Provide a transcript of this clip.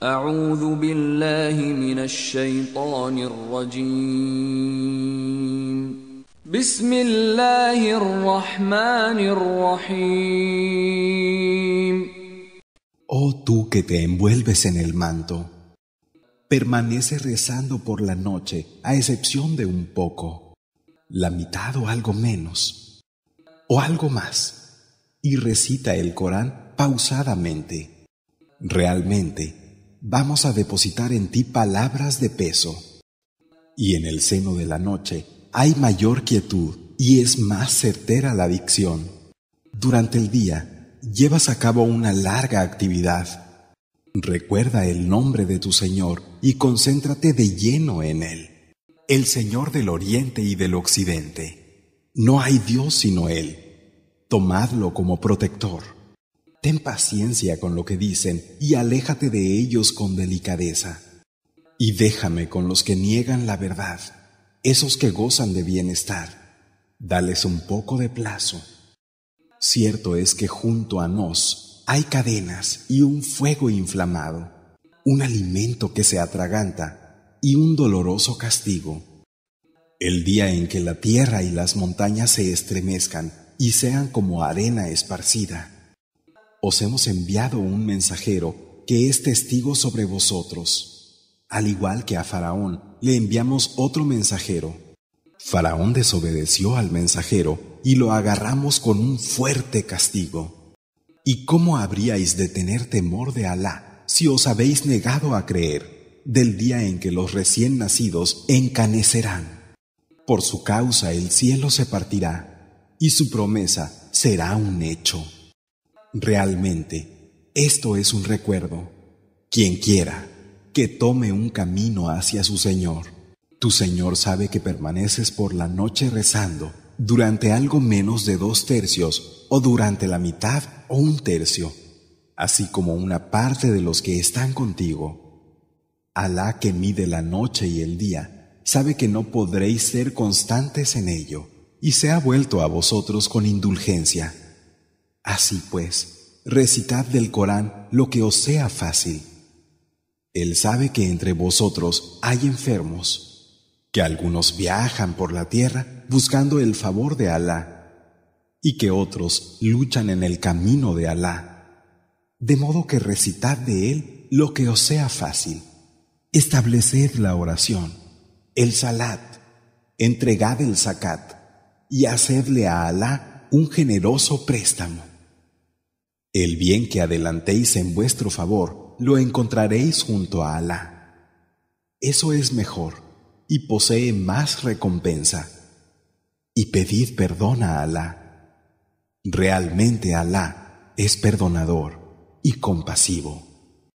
Oh tú que te envuelves en el manto, permanece rezando por la noche, a excepción de un poco, la mitad o algo menos, o algo más, y recita el Corán pausadamente. Realmente, vamos a depositar en ti palabras de peso. Y en el seno de la noche hay mayor quietud y es más certera la dicción. Durante el día llevas a cabo una larga actividad. Recuerda el nombre de tu Señor y concéntrate de lleno en Él, el Señor del Oriente y del Occidente. No hay Dios sino Él. Tomadlo como protector. Ten paciencia con lo que dicen y aléjate de ellos con delicadeza. Y déjame con los que niegan la verdad, esos que gozan de bienestar. Dales un poco de plazo. Cierto es que junto a nos hay cadenas y un fuego inflamado, un alimento que se atraganta y un doloroso castigo. El día en que la tierra y las montañas se estremezcan y sean como arena esparcida os hemos enviado un mensajero que es testigo sobre vosotros. Al igual que a Faraón, le enviamos otro mensajero. Faraón desobedeció al mensajero y lo agarramos con un fuerte castigo. ¿Y cómo habríais de tener temor de Alá si os habéis negado a creer del día en que los recién nacidos encanecerán? Por su causa el cielo se partirá y su promesa será un hecho. Realmente, esto es un recuerdo. Quien quiera que tome un camino hacia su Señor. Tu Señor sabe que permaneces por la noche rezando durante algo menos de dos tercios o durante la mitad o un tercio, así como una parte de los que están contigo. Alá que mide la noche y el día, sabe que no podréis ser constantes en ello, y se ha vuelto a vosotros con indulgencia. Así pues, recitad del Corán lo que os sea fácil. Él sabe que entre vosotros hay enfermos, que algunos viajan por la tierra buscando el favor de Alá, y que otros luchan en el camino de Alá. De modo que recitad de Él lo que os sea fácil. Estableced la oración, el salat, entregad el zakat, y hacedle a Alá un generoso préstamo. El bien que adelantéis en vuestro favor lo encontraréis junto a Alá. Eso es mejor y posee más recompensa. Y pedid perdón a Alá. Realmente Alá es perdonador y compasivo.